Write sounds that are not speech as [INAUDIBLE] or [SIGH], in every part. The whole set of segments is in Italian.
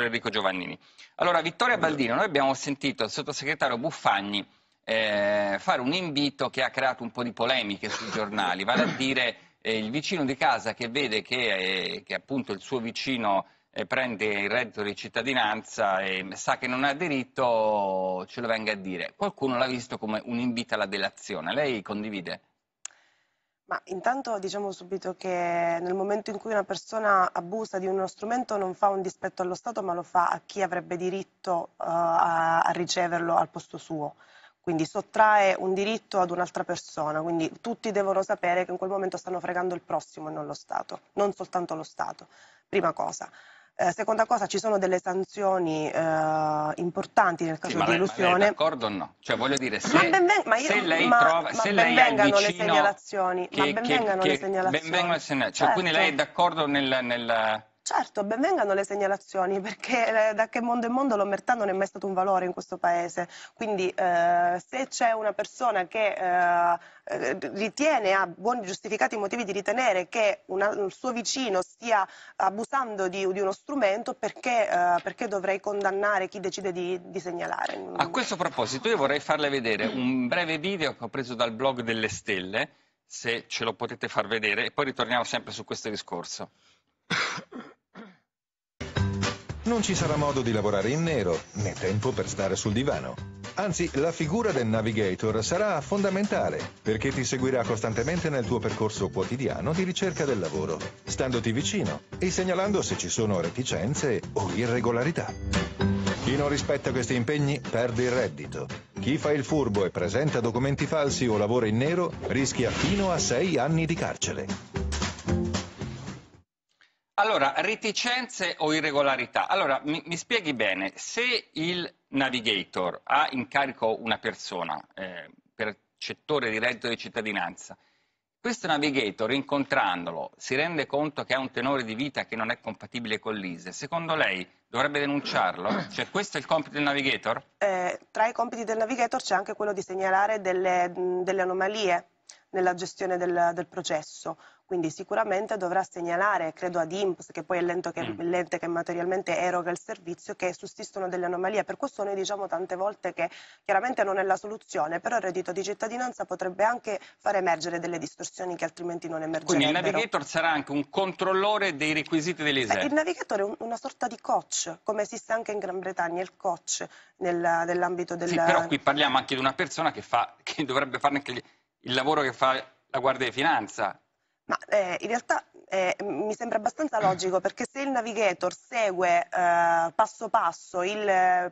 dottor Enrico Giovannini. Allora, Vittoria Baldino, noi abbiamo sentito il sottosegretario Buffagni eh, fare un invito che ha creato un po' di polemiche sui [LAUGHS] giornali, vale a dire eh, il vicino di casa che vede che, eh, che appunto il suo vicino eh, prende il reddito di cittadinanza e sa che non ha diritto, ce lo venga a dire. Qualcuno l'ha visto come un invito alla delazione. Lei condivide? Ma intanto diciamo subito che nel momento in cui una persona abusa di uno strumento non fa un dispetto allo Stato, ma lo fa a chi avrebbe diritto uh, a, a, riceverlo al posto suo. Quindi sottrae un diritto ad un'altra persona, quindi tutti devono sapere che in quel momento stanno fregando il prossimo e non lo Stato, non soltanto lo Stato. Prima cosa. Eh, seconda cosa, ci sono delle sanzioni eh, importanti nel caso sì, di illusione. Ma lei è d'accordo o no? Cioè, voglio dire, se, ma ben ven- ma io, se lei ma, trova, ma se lei vengano le segnalazioni, che, ma ben vengano che, le segnalazioni. Ben vengono le segnalazioni. Cioè, certo. Quindi lei è certo. d'accordo nel, nel Certo, benvengano le segnalazioni, perché eh, da che mondo è mondo l'omertà non è mai stato un valore in questo paese. Quindi eh, se c'è una persona che eh, eh, ritiene, ha buoni giustificati motivi di ritenere che una, un suo vicino stia abusando di, di uno strumento, perché, eh, perché, dovrei condannare chi decide di, di segnalare? A questo proposito io vorrei farle vedere un breve video che ho preso dal blog delle stelle, se ce lo potete far vedere, e poi ritorniamo sempre su questo discorso. Non ci sarà modo di lavorare in nero, né tempo per stare sul divano. Anzi, la figura del navigator sarà fondamentale, perché ti seguirà costantemente nel tuo percorso quotidiano di ricerca del lavoro, standoti vicino e segnalando se ci sono reticenze o irregolarità. Chi non rispetta questi impegni perde il reddito. Chi fa il furbo e presenta documenti falsi o lavora in nero rischia fino a 6 anni di carcere. Allora, reticenze o irregolarità? Allora, mi, mi, spieghi bene, se il navigator ha in carico una persona, eh, percettore di reddito di cittadinanza, questo navigator, incontrandolo, si rende conto che ha un tenore di vita che non è compatibile con l'ISE, secondo lei dovrebbe denunciarlo? Cioè questo è il compito del navigator? Eh, tra i compiti del navigator c'è anche quello di segnalare delle, delle anomalie nella gestione del, del processo. Quindi sicuramente dovrà segnalare, credo ad IMPS, che poi è l'ente che, mm. l'ente che materialmente eroga il servizio, che sussistono delle anomalie. Per questo noi diciamo tante volte che chiaramente non è la soluzione, però il reddito di cittadinanza potrebbe anche far emergere delle distorsioni che altrimenti non emergerebbero. Quindi il navigator sarà anche un controllore dei requisiti dell'ISE? Eh, il navigator è un, una sorta di coach, come esiste anche in Gran Bretagna il coach nel, nell'ambito del... Sì, però qui parliamo anche di una persona che, fa, che dovrebbe farne anche... Gli il lavoro che fa la Guardia di Finanza. Ma eh, in realtà eh, mi sembra abbastanza logico perché se il navigator segue eh, passo passo il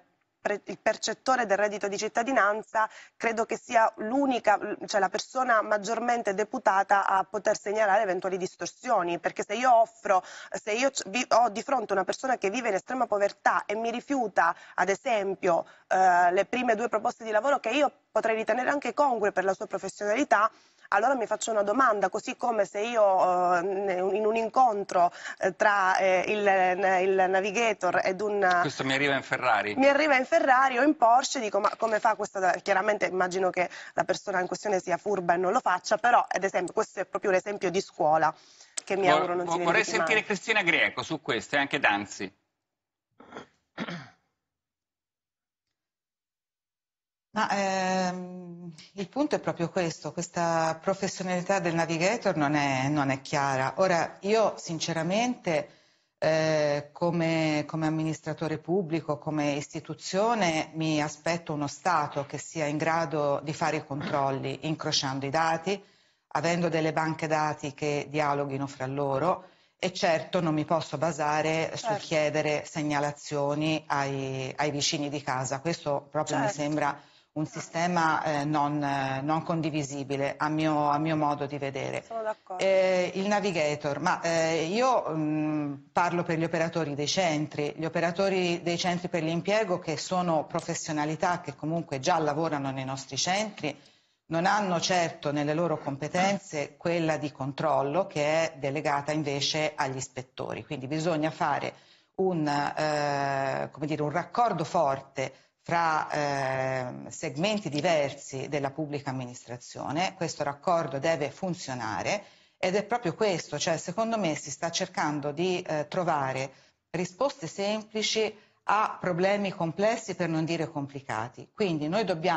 il percettore del reddito di cittadinanza credo che sia l'unica, cioè la persona maggiormente deputata a poter segnalare eventuali distorsioni, perché se io offro, se io ho di fronte una persona che vive in estrema povertà e mi rifiuta, ad esempio, eh, le prime due proposte di lavoro che io potrei ritenere anche congrue per la sua professionalità, allora mi faccio una domanda, così come se io eh, in un incontro eh, tra eh, il, eh, il, navigator ed un... Eh, questo mi arriva in Ferrari. Mi arriva in Ferrari o in Porsche, dico ma come fa questa... Chiaramente immagino che la persona in questione sia furba e non lo faccia, però ad esempio questo è proprio l'esempio di scuola che mi auguro non si Vorrei sentire mai. Cristina Greco su questo e anche Danzi. Ma ehm, il punto è proprio questo, questa professionalità del navigator non è, non è chiara. Ora, io sinceramente eh, come, come, amministratore pubblico, come istituzione, mi aspetto uno Stato che sia in grado di fare i controlli incrociando i dati, avendo delle banche dati che dialoghino fra loro e certo non mi posso basare certo. su chiedere segnalazioni ai, ai, vicini di casa. Questo proprio certo. mi sembra un sistema eh, non, eh, non, condivisibile a mio, a mio, modo di vedere. Eh, il navigator, ma eh, io mh, parlo per gli operatori dei centri, gli operatori dei centri per l'impiego che sono professionalità che comunque già lavorano nei nostri centri, non hanno certo nelle loro competenze quella di controllo che è delegata invece agli ispettori, quindi bisogna fare un, eh, dire, un raccordo forte tra eh, segmenti diversi della pubblica amministrazione, questo raccordo deve funzionare ed è proprio questo, cioè secondo me si sta cercando di eh, trovare risposte semplici a problemi complessi per non dire complicati. Quindi noi dobbiamo